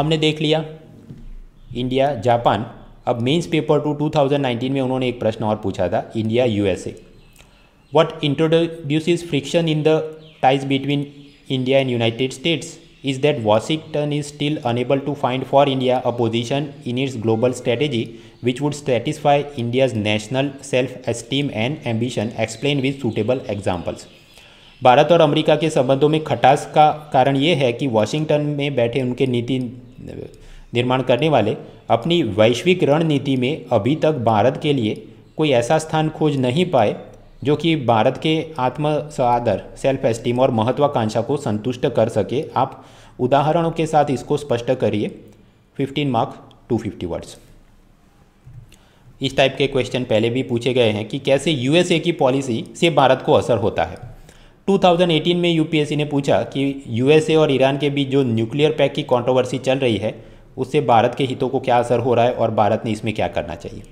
हमने देख लिया इंडिया जापान अब मेंस पेपर टू 2019 में उन्होंने एक प्रश्न और पूछा था India USA what introduce friction in the ties between India and United States is that Washington is still unable to find for India a position in its global strategy which would satisfy India's national self esteem and ambition explain with suitable examples Bharat और America के संबंधों में खटास का कारण ये है कि वॉशिंगटन में बैठे उनके नीति निर्माण करने वाले अपनी वैश्विक रणनीति में अभी तक भारत के लिए कोई ऐसा स्थान खोज नहीं पाए जो कि भारत के आत्म आदर सेल्फ एस्टीम और महत्वाकांक्षा को संतुष्ट कर सके आप उदाहरणों के साथ इसको स्पष्ट करिए 15 मार्क 250 वर्ड्स इस टाइप के क्वेश्चन पहले भी पूछे गए हैं कि कैसे यूएसए की पॉलिसी से भारत को असर होता है 2018 में यूपीएससी ने पूछा कि यूएसए और ईरान के बीच जो न्यूक्लियर पैक की कंट्रोवर्सी चल रही है उससे भारत के हितों को क्या असर हो रहा है और भारत ने इसमें क्या करना चाहिए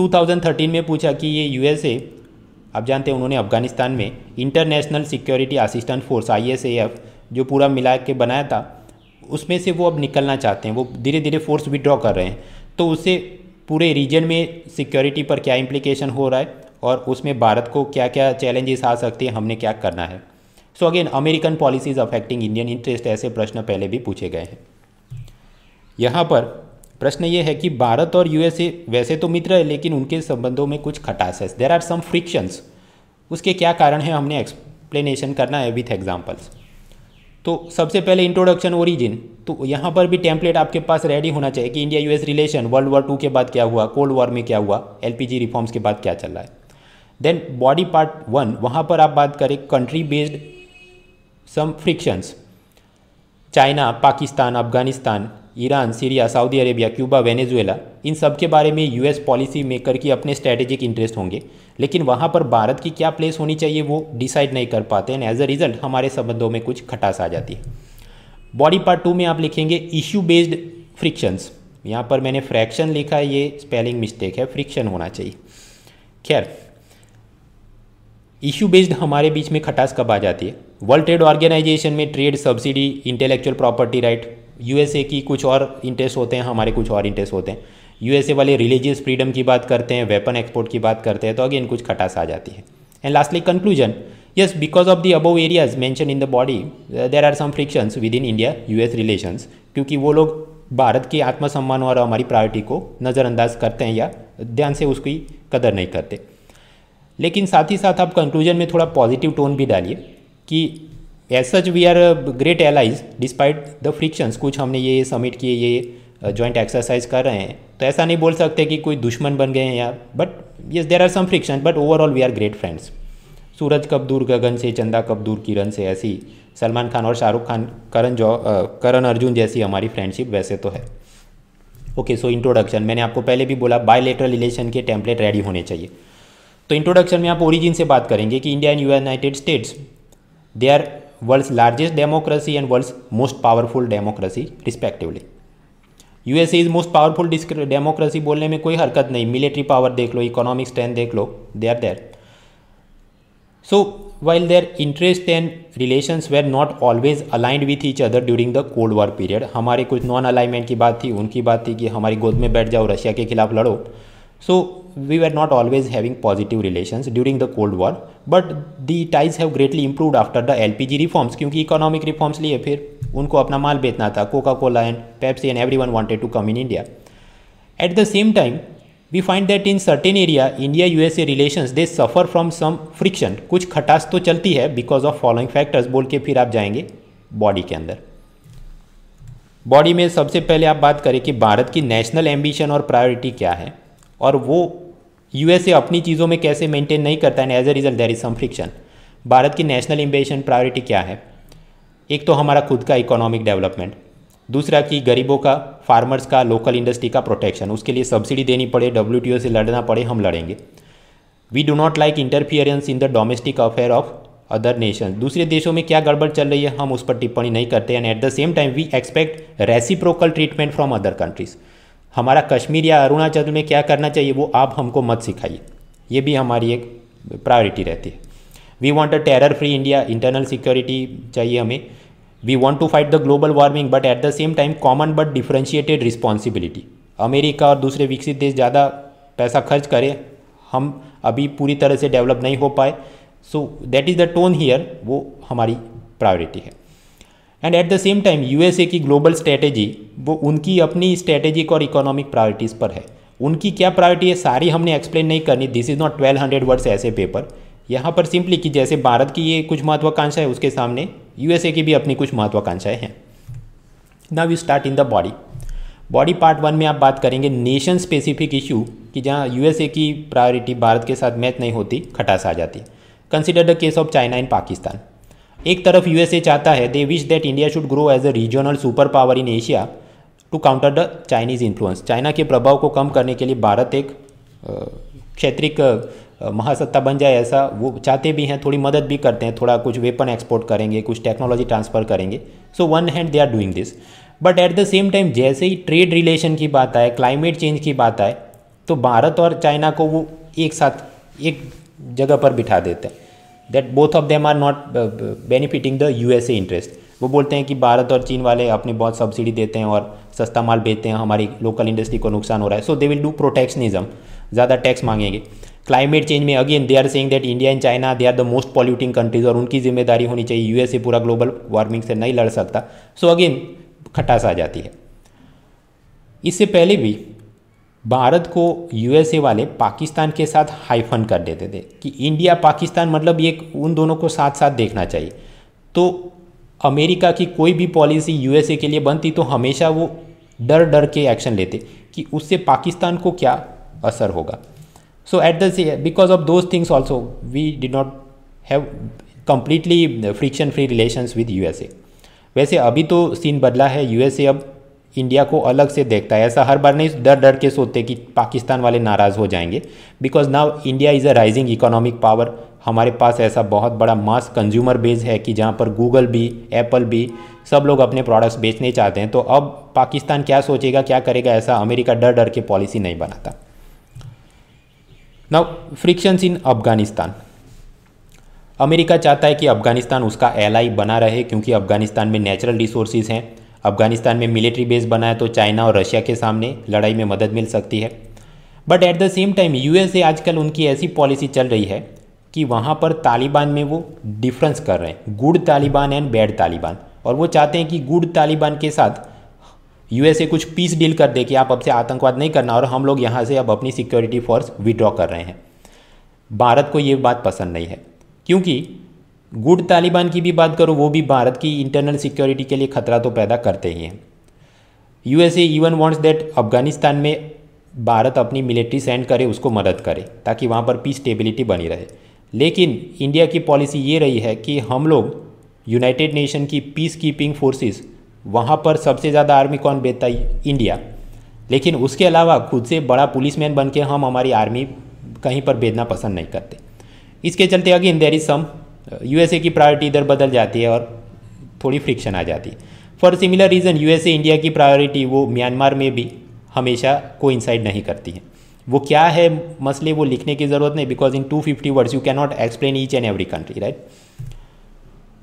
2013 में पूछा कि ये यूएसए आप जानते हैं उन्होंने अफगानिस्तान में इंटरनेशनल सिक्योरिटी असिस्टेंट फोर्स आई जो पूरा मिला के बनाया था उसमें से वो अब निकलना चाहते हैं वो धीरे धीरे फोर्स विड्रॉ कर रहे हैं तो उससे पूरे रीजन में सिक्योरिटी पर क्या इम्प्लीकेशन हो रहा है और उसमें भारत को क्या क्या चैलेंजेस आ सकते हैं हमने क्या करना है so again American policies affecting Indian interest ऐसे प्रश्न पहले भी पूछे गए हैं यहाँ पर प्रश्न ये है कि भारत और यूएसए वैसे तो मित्र है लेकिन उनके संबंधों में कुछ खटास है देर आर सम फ्रिक्शंस उसके क्या कारण है हमने एक्सप्लेनेशन करना है विथ एग्जाम्पल्स तो सबसे पहले इंट्रोडक्शन ओरिजिन तो यहाँ पर भी टेम्पलेट आपके पास रेडी होना चाहिए कि India US relation world war two के बाद क्या हुआ कोल्ड वॉर में क्या हुआ एलपीजी रिफॉर्म्स के बाद क्या चल रहा है देन बॉडी पार्ट वन वहाँ पर आप बात करें country based some frictions China Pakistan Afghanistan Iran Syria Saudi Arabia Cuba Venezuela इन सब के बारे में यूएस पॉलिसी मेकर की अपने स्ट्रैटेजिक इंटरेस्ट होंगे लेकिन वहाँ पर भारत की क्या प्लेस होनी चाहिए वो डिसाइड नहीं कर पाते एंड एज अ रिजल्ट हमारे संबंधों में कुछ खटास आ जाती है बॉडी पार्ट टू में आप लिखेंगे इश्यू बेस्ड फ्रिक्शंस यहाँ पर मैंने फ्रैक्शन लिखा है ये स्पेलिंग मिस्टेक है फ्रिक्शन होना चाहिए खैर इश्यू बेस्ड हमारे बीच में खटास कब आ जाती है वर्ल्ड ट्रेड ऑर्गेनाइजेशन में trade subsidy intellectual property right USA की कुछ और इंटरेस्ट होते हैं हमारे कुछ और इंटरेस्ट होते हैं यूएसए वाले रिलीजियस फ्रीडम की बात करते हैं वेपन एक्सपोर्ट की बात करते हैं तो अगेन कुछ खटास आ जाती है and lastly conclusion yes because of the above areas mention in the body there are some frictions within India US relations क्योंकि वो लोग भारत के आत्मसम्मान और हमारी प्रायोरिटी को नज़रअंदाज करते हैं या ध्यान से उसकी कदर नहीं करते लेकिन साथ ही साथ आप कंक्लूजन में थोड़ा पॉजिटिव टोन भी डालिए कि as such we are great allies despite the frictions कुछ हमने ये समिट किए ये जॉइंट एक्सरसाइज कर रहे हैं तो ऐसा नहीं बोल सकते कि कोई दुश्मन बन गए हैं या but yes there are some friction but overall we are great friends सूरज कब दूर गगन से चंदा कब दूर किरण से ऐसी सलमान खान और शाहरुख खान करण जौ करण अर्जुन जैसी हमारी फ्रेंडशिप वैसे तो है ओके सो इंट्रोडक्शन मैंने आपको पहले भी बोला बायोलेटरल रिलेशन के टेम्पलेट रेडी होने चाहिए तो इंट्रोडक्शन में आप ओरिजिन से बात करेंगे कि India and United States they are world's largest democracy and world's most powerful democracy respectively USA is most powerful democracy बोलने में कोई हरकत नहीं मिलिट्री पावर देख लो इकोनॉमिक स्ट्रेंथ देख लो they are there so while their interest and relation were not always aligned with each other during the cold war period हमारे कुछ नॉन अलाइनमेंट की बात थी उनकी बात थी कि हमारी गोद में बैठ जाओ रशिया के खिलाफ लड़ो So we were not always having positive relations during the Cold War, but the ties have greatly improved after the LPG reforms क्योंकि economic reforms लिए फिर उनको अपना माल बेचना था Coca Cola and Pepsi and everyone wanted to come in India at the same time we find that in certain area India U S A relation they suffer from some friction कुछ खटास तो चलती है because of following factors बोल के फिर आप जाएंगे बॉडी के अंदर बॉडी में सबसे पहले आप बात करें कि भारत की नेशनल एम्बिशन और प्रायोरिटी क्या है और वो यूएसए अपनी चीज़ों में कैसे मेंटेन नहीं करता है as a result there is some friction Bharat की नेशनल इम्बेशन प्रायोरिटी क्या है एक तो हमारा खुद का इकोनॉमिक डेवलपमेंट दूसरा कि गरीबों का फार्मर्स का लोकल इंडस्ट्री का प्रोटेक्शन उसके लिए सब्सिडी देनी पड़े डब्ल्यू से लड़ना पड़े हम लड़ेंगे we do not like interference in the domestic affair of other nation दूसरे देशों में क्या गड़बड़ चल रही है हम उस पर टिप्पणी नहीं करते and at the same time we expect reciprocal treatment from other countries हमारा कश्मीर या अरुणाचल में क्या करना चाहिए वो आप हमको मत सिखाइए ये भी हमारी एक प्रायोरिटी रहती है we want a terror free India internal security चाहिए हमें we want to fight the global warming but at the same time common but differentiated responsibility America और दूसरे विकसित देश ज़्यादा पैसा खर्च करें हम अभी पूरी तरह से डेवलप नहीं हो पाए so that is the tone here वो हमारी प्रायोरिटी है and at the same time USA की ग्लोबल स्ट्रेटेजी वो उनकी अपनी स्ट्रेटेजिक और इकोनॉमिक प्रायोरिटीज़ पर है उनकी क्या प्रायोरिटी है सारी हमने एक्सप्लेन नहीं करनी this is not twelve hundred words ऐसे पेपर यहाँ पर सिंपली कि जैसे भारत की ये कुछ महत्वाकांक्षा है उसके सामने यूएसए की भी अपनी कुछ महत्वाकांक्षाएं हैं now you start in the body body part one में आप बात करेंगे नेशन स्पेसिफिक इशू कि जहाँ यूएसए की प्रायोरिटी भारत के साथ मैच नहीं होती खटास आ जाती consider the case of China and Pakistan एक तरफ यूएसए चाहता है they wish that India should grow as a regional super power in Asia to counter the Chinese influence China के प्रभाव को कम करने के लिए भारत एक क्षेत्रिक महासत्ता बन जाए ऐसा वो चाहते भी हैं थोड़ी मदद भी करते हैं थोड़ा कुछ वेपन एक्सपोर्ट करेंगे कुछ टेक्नोलॉजी ट्रांसफ़र करेंगे so one hand they are doing this but at the same time जैसे ही ट्रेड रिलेशन की बात आए क्लाइमेट चेंज की बात आए तो भारत और चाइना को वो एक साथ एक जगह पर बिठा देते हैं that both of them are not benefiting the U S A interest वो बोलते हैं कि भारत और चीन वाले अपनी बहुत सब्सिडी देते हैं और सस्ता माल बेचते हैं हमारी लोकल इंडस्ट्री को नुकसान हो रहा है so they will do protectionism ज़्यादा टैक्स मांगेंगे क्लाइमेट चेंज में again they are saying that India and China they are the most polluting countries और उनकी जिम्मेदारी होनी चाहिए यूएसए पूरा ग्लोबल वार्मिंग से नहीं लड़ सकता सो अगेन खटास आ जाती है इससे पहले भी भारत को यूएसए वाले पाकिस्तान के साथ हाइफन कर देते थे कि इंडिया पाकिस्तान मतलब ये उन दोनों को साथ साथ देखना चाहिए तो अमेरिका की कोई भी पॉलिसी यूएसए के लिए बनती तो हमेशा वो डर डर के एक्शन लेते कि उससे पाकिस्तान को क्या असर होगा so at the because of those things also we did not have completely friction free relation with you वैसे अभी तो सीन बदला है यू अब इंडिया को अलग से देखता है ऐसा हर बार नहीं डर डर के सोते कि पाकिस्तान वाले नाराज़ हो जाएंगे because now India is a rising economic power हमारे पास ऐसा बहुत बड़ा मास कंज्यूमर बेस है कि जहाँ पर गूगल भी एप्पल भी सब लोग अपने प्रोडक्ट्स बेचने चाहते हैं तो अब पाकिस्तान क्या सोचेगा क्या करेगा ऐसा अमेरिका डर डर के पॉलिसी नहीं बनाता now frictions in Afghanistan America चाहता है कि अफगानिस्तान उसका एलआई बना रहे क्योंकि अफगानिस्तान में नेचुरल रिसोर्सेज हैं अफगानिस्तान में मिलिट्री बेस बनाए तो चाइना और रशिया के सामने लड़ाई में मदद मिल सकती है but at the same time you आजकल उनकी ऐसी पॉलिसी चल रही है कि वहाँ पर तालिबान में वो डिफरेंस कर रहे हैं good Taliban and bad Taliban और वो चाहते हैं कि गुड तालिबान के साथ यू कुछ पीस डील कर दे कि आप अब से आतंकवाद नहीं करना और हम लोग यहाँ से अब अपनी सिक्योरिटी फोर्स विड्रॉ कर रहे हैं भारत को ये बात पसंद नहीं है क्योंकि गुड तालिबान की भी बात करो वो भी भारत की इंटरनल सिक्योरिटी के लिए खतरा तो पैदा करते ही हैं USA even wants that Afghanistan में भारत अपनी मिलिट्री सेंड करे उसको मदद करे ताकि वहाँ पर पीस स्टेबिलिटी बनी रहे लेकिन इंडिया की पॉलिसी ये रही है कि हम लोग यूनाइटेड नेशन की पीस कीपिंग फोर्सेस वहाँ पर सबसे ज़्यादा आर्मी कौन भेजता है इंडिया लेकिन उसके अलावा खुद से बड़ा पुलिसमैन बन के हम हमारी आर्मी कहीं पर भेजना पसंद नहीं करते इसके चलते again there is some USA की प्रायोरिटी इधर बदल जाती है और थोड़ी फ्रिक्शन आ जाती है for similar reason USA India की प्रायोरिटी वो म्यांमार में भी हमेशा को नहीं करती है वो क्या है मसले वो लिखने की ज़रूरत नहीं because in 250 fifty words you cannot explain each and every country right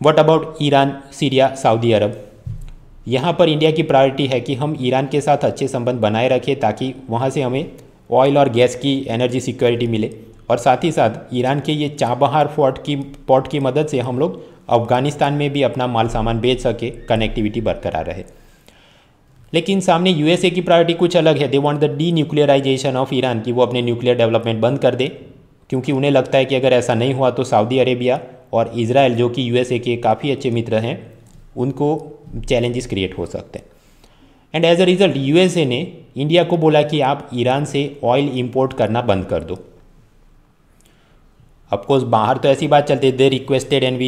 what about Iran Syria Saudi Arab यहाँ पर इंडिया की प्रायोरिटी है कि हम ईरान के साथ अच्छे संबंध बनाए रखें ताकि वहाँ से हमें ऑयल और गैस की एनर्जी सिक्योरिटी मिले और साथ ही साथ ईरान के ये चाबहार फोर्ट की पोर्ट की मदद से हम लोग अफ़गानिस्तान में भी अपना माल सामान बेच सके कनेक्टिविटी बरकरार रहे लेकिन सामने यूएसए की प्रायोरिटी कुछ अलग है they want the denuclearization of Iran कि वो अपने न्यूक्लियर डेवलपमेंट बंद कर दे क्योंकि उन्हें लगता है कि अगर ऐसा नहीं हुआ तो सऊदी अरेबिया और इसराइल जो कि यूएसए के काफ़ी अच्छे मित्र हैं उनको चैलेंजेस क्रिएट हो सकते हैं and as a result USA ने इंडिया को बोला कि आप ईरान से ऑयल इम्पोर्ट करना बंद कर दो अफकोर्स बाहर तो ऐसी बात चलती है they requested and we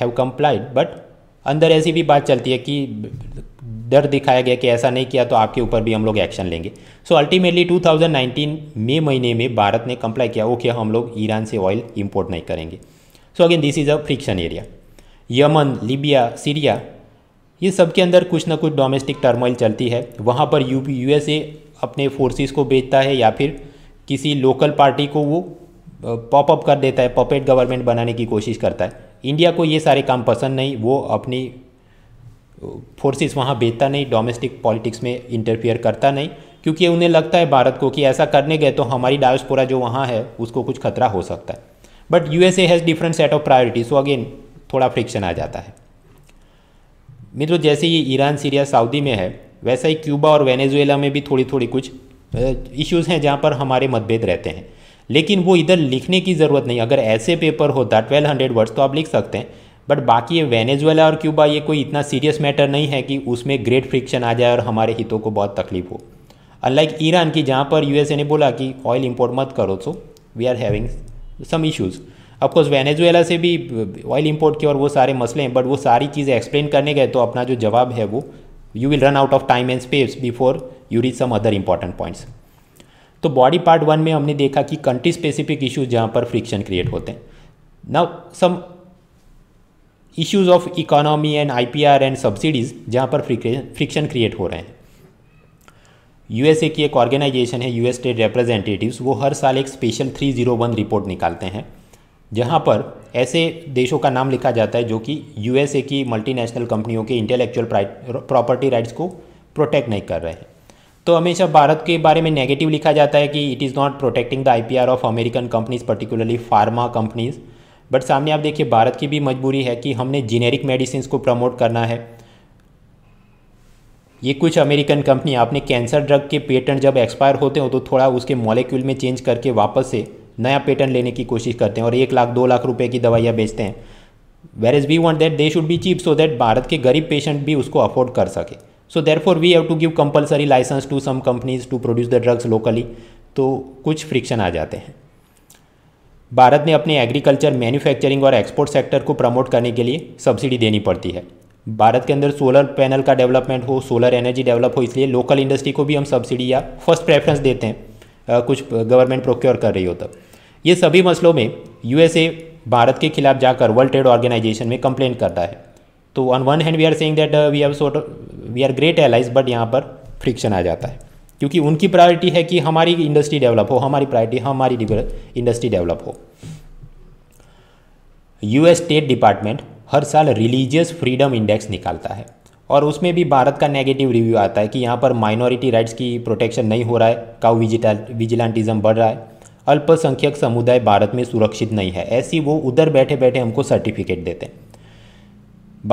have complied but अंदर ऐसी भी बात चलती है कि डर दिखाया गया कि ऐसा नहीं किया तो आपके ऊपर भी हम लोग एक्शन लेंगे सो अल्टीमेटली 2019 मई महीने में भारत ने कंप्लाई किया ओके हम लोग ईरान से ऑयल इंपोर्ट नहीं करेंगे so again this is a friction area Yemen Libya Syria ये सब के अंदर कुछ ना कुछ डोमेस्टिक टर्मोइल चलती है वहाँ पर यू यूएसए अपने फोर्सेस को बेचता है या फिर किसी लोकल पार्टी को वो पॉपअप कर देता है पपेट गवर्नमेंट बनाने की कोशिश करता है इंडिया को ये सारे काम पसंद नहीं वो अपनी फोर्सेस वहाँ भेजता नहीं डोमेस्टिक पॉलिटिक्स में इंटरफियर करता नहीं क्योंकि उन्हें लगता है भारत को कि ऐसा करने गए तो हमारी डायोस्पोरा जो वहाँ है उसको कुछ खतरा हो सकता है but U S as has different set of priority so again थोड़ा फ्रिक्शन आ जाता है मित्रों जैसे ये ईरान सीरिया सऊदी में है वैसा ही क्यूबा और वेनेजुएला में भी थोड़ी थोड़ी कुछ इश्यूज़ हैं जहाँ पर हमारे मतभेद रहते हैं लेकिन वो इधर लिखने की ज़रूरत नहीं अगर ऐसे पेपर होता ट्वेल्व हंड्रेड वर्ड्स तो आप लिख सकते हैं बट बाकी ये वेनेजुएला और क्यूबा ये कोई इतना सीरियस मैटर नहीं है कि उसमें ग्रेट फ्रिक्शन आ जाए और हमारे हितों को बहुत तकलीफ हो अनलाइक ईरान की जहाँ पर यूएसए ने बोला कि ऑयल इम्पोर्ट मत करो so we are having some issues of course Venezuela से भी ऑयल इम्पोर्ट के और वो सारे मसले हैं बट वो सारी चीज़ें एक्सप्लेन करने गए तो अपना जो जवाब है वो you will run out of time and space before you reach some other important points तो बॉडी पार्ट वन में हमने देखा कि कंट्री स्पेसिफिक इश्यूज जहाँ पर फ्रिक्शन क्रिएट होते हैं now some issues of economy and IPR and subsidies जहाँ पर फ्रिक्शन क्रिएट हो रहे हैं यूएसए की एक ऑर्गेनाइजेशन है यूएस स्टेट रिप्रेजेंटेटिव्स वो हर साल एक स्पेशल 301 रिपोर्ट निकालते हैं जहाँ पर ऐसे देशों का नाम लिखा जाता है जो कि यूएसए की मल्टीनेशनल कंपनियों के इंटेलेक्चुअल प्रॉपर्टी राइट्स को प्रोटेक्ट नहीं कर रहे हैं तो हमेशा भारत के बारे में नेगेटिव लिखा जाता है कि it is not protecting the I of American companies particularly pharma companies but सामने आप देखिए भारत की भी मजबूरी है कि हमने जेनेरिक मेडिसिन को प्रमोट करना है ये कुछ अमेरिकन कंपनी आपने कैंसर ड्रग के पेटेंट जब एक्सपायर होते हो तो थोड़ा उसके मॉलिक्यूल में चेंज करके वापस से नया पेटेंट लेने की कोशिश करते हैं और एक लाख दो लाख रुपए की दवाइयाँ बेचते हैं where is we want that they should be cheap so that Bharat के गरीब पेशेंट भी उसको अफोर्ड कर सके so therefore we have to give compulsory license to some companies to produce the drugs locally तो कुछ फ्रिक्शन आ जाते हैं भारत ने अपने एग्रीकल्चर मैन्युफैक्चरिंग और एक्सपोर्ट सेक्टर को प्रमोट करने के लिए सब्सिडी देनी पड़ती है भारत के अंदर सोलर पैनल का डेवलपमेंट हो सोलर एनर्जी डेवलप हो इसलिए लोकल इंडस्ट्री को भी हम सब्सिडी या फर्स्ट प्रेफरेंस देते हैं कुछ गवर्नमेंट प्रोक्योर कर रही हो तब ये सभी मसलों में यूएसए भारत के खिलाफ जाकर वर्ल्ड ट्रेड ऑर्गेनाइजेशन में कंप्लेंट करता है तो on one hand we are saying that we have thought we are great allies but यहाँ पर फ्रिक्शन आ जाता है क्योंकि उनकी प्रायोरिटी है कि हमारी इंडस्ट्री डेवलप हो हमारी प्रायोरिटी हमारी इंडस्ट्री डेवलप हो यूएस स्टेट डिपार्टमेंट हर साल रिलीजियस फ्रीडम इंडेक्स निकालता है और उसमें भी भारत का नेगेटिव रिव्यू आता है कि यहाँ पर माइनॉरिटी राइट्स की प्रोटेक्शन नहीं हो रहा है काउ विजिलांटिज्म बढ़ रहा है अल्पसंख्यक समुदाय भारत में सुरक्षित नहीं है ऐसी वो उधर बैठे बैठे हमको सर्टिफिकेट देते हैं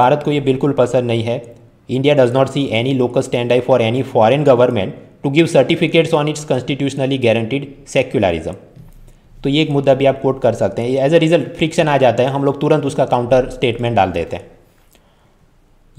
भारत को ये बिल्कुल पसंद नहीं है India does not see any local standby for any foreign government to give certificates on its constitutionally guaranteed secularism. तो ये एक मुद्दा भी आप कोट कर सकते हैं एज ए रिजल्ट फ्रिक्शन आ जाता है हम लोग तुरंत उसका काउंटर स्टेटमेंट डाल देते हैं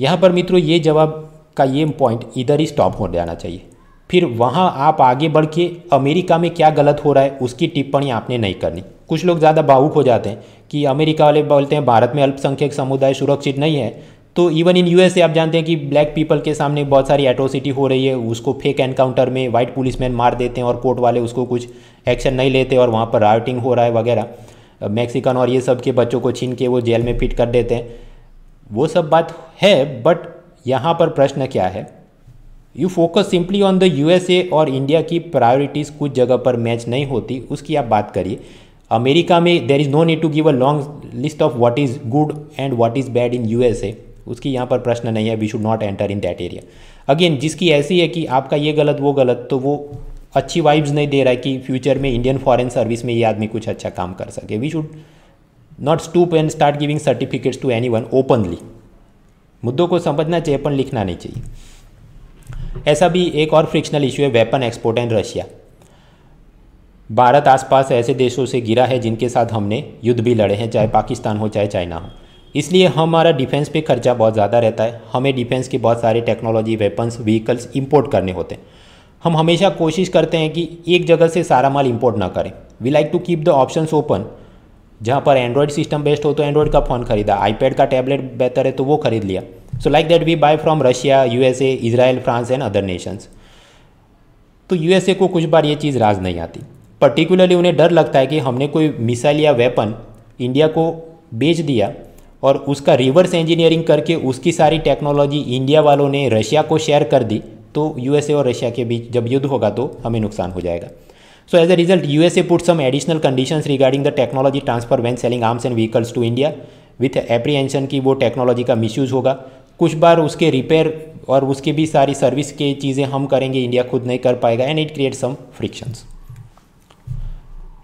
यहाँ पर मित्रों ये जवाब का ये पॉइंट इधर ही स्टॉप हो जाना चाहिए फिर वहाँ आप आगे बढ़ के अमेरिका में क्या गलत हो रहा है उसकी टिप्पणी आपने नहीं करनी कुछ लोग ज़्यादा भावुक हो जाते हैं कि अमेरिका वाले बोलते हैं भारत में अल्पसंख्यक समुदाय सुरक्षित नहीं है तो इवन इन यूएसए आप जानते हैं कि ब्लैक पीपल के सामने बहुत सारी एट्रोसिटी हो रही है उसको फेक एनकाउंटर में वाइट पुलिसमैन मार देते हैं और कोर्ट वाले उसको कुछ एक्शन नहीं लेते और वहाँ पर राइटिंग हो रहा है वगैरह मैक्सिकन और ये सब के बच्चों को छीन के वो जेल में फिट कर देते हैं वो सब बात है बट यहाँ पर प्रश्न क्या है you focus simply on the USA और इंडिया की प्रायोरिटीज़ कुछ जगह पर मैच नहीं होती उसकी आप बात करिए अमेरिका में there is no need to give a long list of what is good and what is bad in USA उसकी यहाँ पर प्रश्न नहीं है we should not enter in that area again जिसकी ऐसी है कि आपका ये गलत वो गलत तो वो अच्छी वाइब्स नहीं दे रहा है कि फ्यूचर में इंडियन फॉरेन सर्विस में ये आदमी कुछ अच्छा काम कर सके we should not stoop and start giving certificates to anyone openly मुद्दों को समझना चाहिए पर लिखना नहीं चाहिए ऐसा भी एक और फ्रिक्शनल इशू है weapon export and Russia Bharat आसपास ऐसे देशों से घिरा है जिनके साथ हमने युद्ध भी लड़े हैं चाहे पाकिस्तान हो चाहे चाइना हो इसलिए हमारा डिफेंस पे खर्चा बहुत ज़्यादा रहता है हमें डिफेंस के बहुत सारे टेक्नोलॉजी वेपन्स व्हीकल्स इंपोर्ट करने होते हैं हम हमेशा कोशिश करते हैं कि एक जगह से सारा माल इंपोर्ट ना करें we like to keep the options open जहाँ पर एंड्रॉयड सिस्टम बेस्ट हो तो एंड्रॉयड का फ़ोन खरीदा आईपैड का टैबलेट बेहतर है तो वो खरीद लिया so like that we buy from Russia USA Israel France and other nations तो ए को कुछ बार ये चीज़ राज नहीं आती पर्टिकुलरली उन्हें डर लगता है कि हमने कोई मिसाइल या वेपन इंडिया को बेच दिया और उसका रिवर्स इंजीनियरिंग करके उसकी सारी टेक्नोलॉजी इंडिया वालों ने रशिया को शेयर कर दी तो यूएसए और रशिया के बीच जब युद्ध होगा तो हमें नुकसान हो जाएगा so as a result USA put some additional condition regarding the technology transfer when selling arms and vehicles to India with apprehension की वो टेक्नोलॉजी का मिसयूज़ होगा कुछ बार उसके रिपेयर और उसकी भी सारी सर्विस की चीज़ें हम करेंगे इंडिया खुद नहीं कर पाएगा and it create some frictions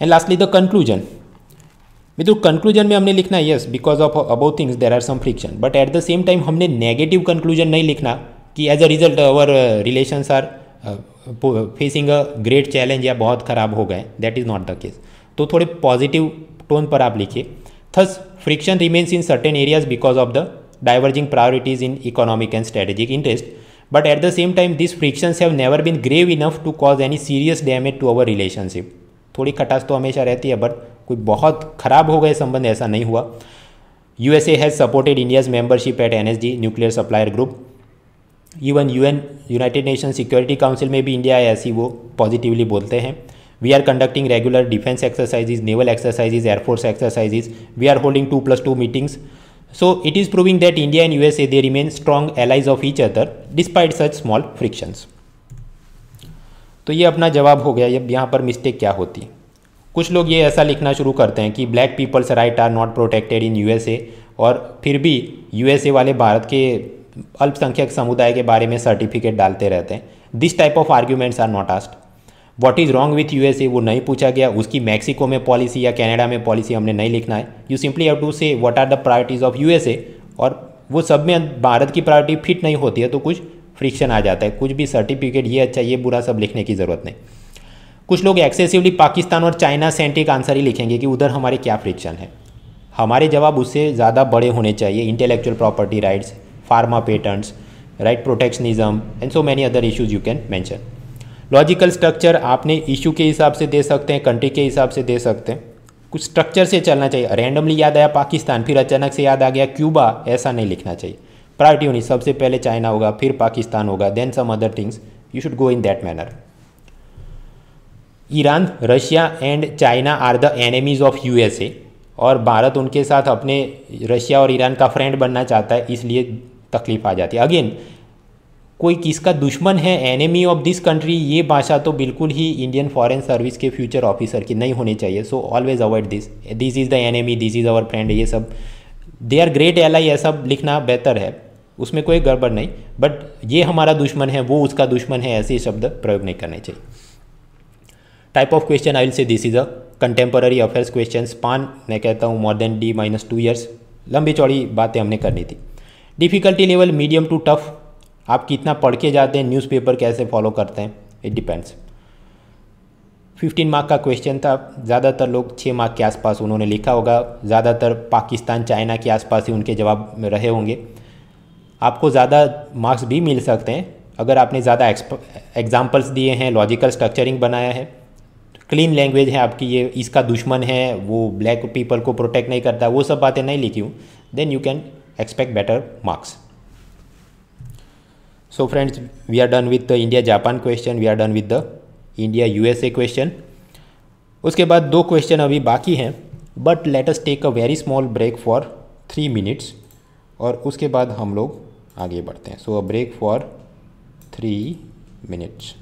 and lastly the conclusion मित्रों कंक्लूजन तो में हमने लिखना है yes because of above things there are some friction but at the same time हमने नेगेटिव कंक्लूजन नहीं लिखना कि as a result our relations are facing a great challenge या बहुत खराब हो गए that is not the case तो थोड़े पॉजिटिव टोन पर आप लिखिए thus friction remains in certain areas because of the diverging priorities in economic and strategic interest but at the same time this frictions have never been grave enough to cause any serious damage to our relationship थोड़ी खटास तो हमेशा रहती है but कोई बहुत खराब हो गए संबंध ऐसा नहीं हुआ USA has supported India's membership at N S D nuclear supplier group even U N United Nation Security Council में भी इंडिया ऐसी वो पॉजिटिवली बोलते हैं we are conducting regular defence exercises naval exercises air force exercises we are holding two plus two meetings so it is proving that India and a they remain strong allies of each other despite such small frictions तो ये अपना जवाब हो गया अब यहाँ पर mistake क्या होती है कुछ लोग ये ऐसा लिखना शुरू करते हैं कि black people's right are not protected in USA और फिर भी यूएसए वाले भारत के अल्पसंख्यक समुदाय के बारे में सर्टिफिकेट डालते रहते हैं this type of arguments are not asked what is wrong with you वो नहीं पूछा गया उसकी मैक्सिको में पॉलिसी या कैनेडा में पॉलिसी हमने नहीं लिखना है you simply have to say what are the priorities of you और वो सब में भारत की प्रायोरिटी फिट नहीं होती है तो कुछ फ्रिक्शन आ जाता है कुछ भी सर्टिफिकेट ये अच्छा ये बुरा सब लिखने की ज़रूरत नहीं कुछ लोग एक्सेसिवली पाकिस्तान और चाइना सेंटिक आंसर ही लिखेंगे कि उधर हमारे क्या फ्रिक्शन है हमारे जवाब उससे ज़्यादा बड़े होने चाहिए intellectual property rights pharma patents right protectionism and so many other issues you can mention logical structure आपने इशू के हिसाब से दे सकते हैं कंट्री के हिसाब से दे सकते हैं कुछ स्ट्रक्चर से चलना चाहिए रैंडमली याद आया पाकिस्तान फिर अचानक से याद आ गया क्यूबा ऐसा नहीं लिखना चाहिए प्रायोरिटी होनी सबसे पहले चाइना होगा फिर पाकिस्तान होगा then some other things you should go in that manner Iran Russia and China are the enemies of you और भारत उनके साथ अपने रशिया और ईरान का फ्रेंड बनना चाहता है इसलिए तकलीफ आ जाती है अगेन कोई किसका दुश्मन है एनिमी ऑफ दिस कंट्री ये भाषा तो बिल्कुल ही इंडियन फॉरेन सर्विस के फ्यूचर ऑफिसर की नहीं होनी चाहिए so always avoid this this is the enemy this is our friend ये सब they are great ally सब लिखना बेहतर है उसमें कोई गड़बड़ नहीं बट ये हमारा दुश्मन है वो उसका दुश्मन है ऐसे शब्द प्रयोग नहीं करने चाहिए type of question I will say this is a contemporary affairs question पान मैं कहता हूँ more than the minus two years लंबी चौड़ी बातें हमने करनी थी difficulty level medium to tough आप कितना पढ़ के जाते हैं न्यूज़पेपर कैसे फॉलो करते हैं इट डिपेंड्स फिफ्टीन मार्क का क्वेश्चन था ज़्यादातर लोग छः मार्क के आसपास उन्होंने लिखा होगा ज़्यादातर पाकिस्तान चाइना के आसपास ही उनके जवाब में रहे होंगे आपको ज़्यादा मार्क्स भी मिल सकते हैं अगर आपने ज़्यादा एग्जाम्पल्स दिए हैं लॉजिकल स्ट्रक्चरिंग बनाया है क्लीन लैंग्वेज है आपकी ये इसका दुश्मन है वो ब्लैक पीपल को प्रोटेक्ट नहीं करता वो सब बातें नहीं लिखी हूँ then you can expect better marks we are done with the India Japan question we are done with the India U S A question उसके बाद दो क्वेश्चन अभी बाकी हैं but let's take a very small break for three minutes और उसके बाद हम लोग आगे बढ़ते हैं so a break for three minutes